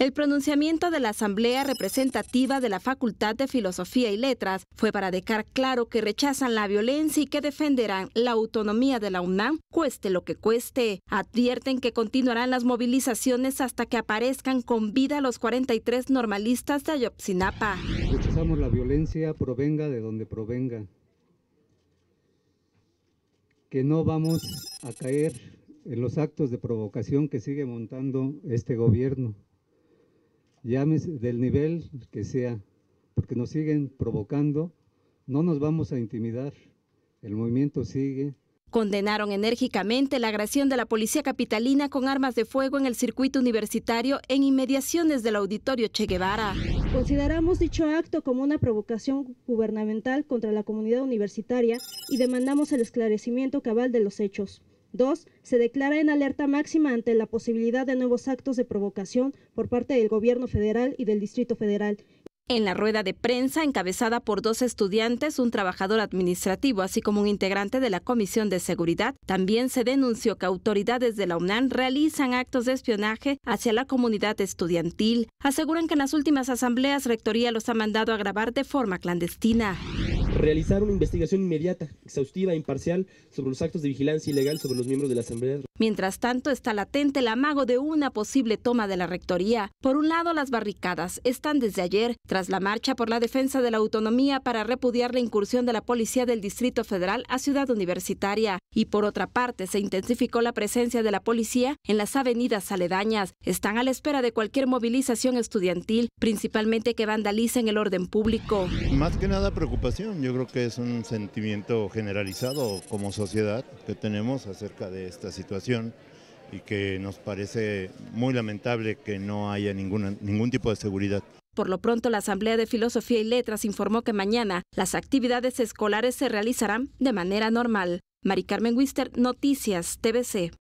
El pronunciamiento de la Asamblea Representativa de la Facultad de Filosofía y Letras fue para dejar claro que rechazan la violencia y que defenderán la autonomía de la UNAM, cueste lo que cueste. Advierten que continuarán las movilizaciones hasta que aparezcan con vida los 43 normalistas de Ayotzinapa. Rechazamos la violencia, provenga de donde provenga. Que no vamos a caer en los actos de provocación que sigue montando este gobierno llámese del nivel que sea, porque nos siguen provocando, no nos vamos a intimidar, el movimiento sigue. Condenaron enérgicamente la agresión de la policía capitalina con armas de fuego en el circuito universitario en inmediaciones del auditorio Che Guevara. Consideramos dicho acto como una provocación gubernamental contra la comunidad universitaria y demandamos el esclarecimiento cabal de los hechos. 2. Se declara en alerta máxima ante la posibilidad de nuevos actos de provocación por parte del Gobierno federal y del Distrito Federal. En la rueda de prensa encabezada por dos estudiantes, un trabajador administrativo, así como un integrante de la Comisión de Seguridad, también se denunció que autoridades de la UNAM realizan actos de espionaje hacia la comunidad estudiantil. Aseguran que en las últimas asambleas Rectoría los ha mandado a grabar de forma clandestina realizar una investigación inmediata, exhaustiva e imparcial sobre los actos de vigilancia ilegal sobre los miembros de la Asamblea. Mientras tanto, está latente el amago de una posible toma de la rectoría. Por un lado, las barricadas están desde ayer, tras la marcha por la defensa de la autonomía para repudiar la incursión de la policía del Distrito Federal a Ciudad Universitaria. Y por otra parte, se intensificó la presencia de la policía en las avenidas aledañas. Están a la espera de cualquier movilización estudiantil, principalmente que vandalicen el orden público. Más que nada preocupación yo creo que es un sentimiento generalizado como sociedad que tenemos acerca de esta situación y que nos parece muy lamentable que no haya ningún tipo de seguridad. Por lo pronto, la Asamblea de Filosofía y Letras informó que mañana las actividades escolares se realizarán de manera normal. Mari Carmen Wister, Noticias TBC.